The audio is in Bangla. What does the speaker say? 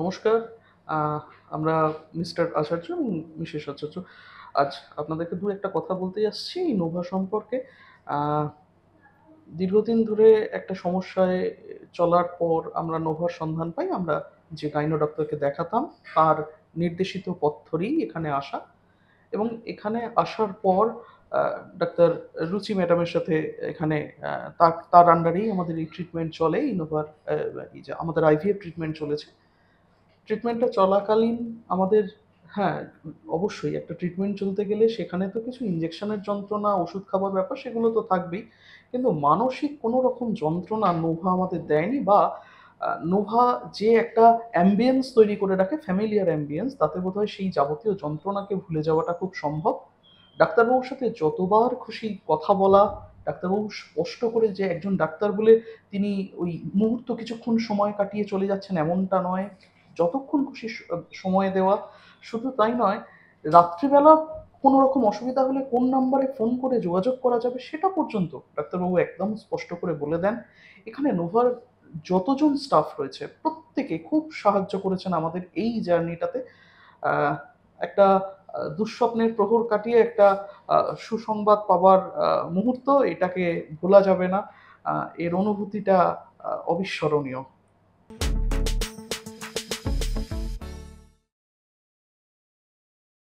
নমস্কার আমরা মিস্টার আচার্য এবং মিসেস আচার্য আজ আপনাদেরকে দু একটা কথা বলতে যাচ্ছি ইনোভা সম্পর্কে দীর্ঘদিন ধরে একটা সমস্যায় চলার পর আমরা নোভার সন্ধান পাই আমরা যে গাইনো ডক্টরকে দেখাতাম তার নির্দেশিত পথ্যরই এখানে আসা এবং এখানে আসার পর ডাক্তার রুচি ম্যাডামের সাথে এখানে তার তার আন্ডারেই আমাদের এই ট্রিটমেন্ট চলে ইনোভার এই যে আমাদের আইভিএফ ট্রিটমেন্ট চলেছে ট্রিটমেন্টটা চলাকালীন আমাদের হ্যাঁ অবশ্যই একটা ট্রিটমেন্ট চলতে গেলে সেখানে তো কিছু ইঞ্জেকশনের যন্ত্রণা ওষুধ খাবার ব্যাপার সেগুলো তো থাকবেই কিন্তু মানসিক কোনো রকম যন্ত্রণা নোভা আমাদের দেয়নি বা নোভা যে একটা অ্যাম্বিয়েন্স তৈরি করে রাখে ফ্যামিলিয়ার অ্যাম্বিয়েন্স তাতে বোধহয় সেই যাবতীয় যন্ত্রণাকে ভুলে যাওয়াটা খুব সম্ভব ডাক্তারবাবুর সাথে যতবার খুশি কথা বলা ডাক্তারবাবু স্পষ্ট করে যে একজন ডাক্তার বলে তিনি ওই মুহূর্ত কিছুক্ষণ সময় কাটিয়ে চলে যাচ্ছেন এমনটা নয় যতক্ষণ খুশি সময় দেওয়া শুধু তাই নয় রাত্রিবেলা কোনো রকম অসুবিধা হলে কোন নাম্বারে ফোন করে যোগাযোগ করা যাবে সেটা পর্যন্ত ডাক্তারবাবু একদম স্পষ্ট করে বলে দেন এখানে নোভার যতজন স্টাফ রয়েছে প্রত্যেকে খুব সাহায্য করেছেন আমাদের এই জার্নিটাতে একটা দুঃস্বপ্নের প্রহর কাটিয়ে একটা সুসংবাদ পাবার মুহূর্ত এটাকে ভোলা যাবে না এর অনুভূতিটা অবিস্মরণীয়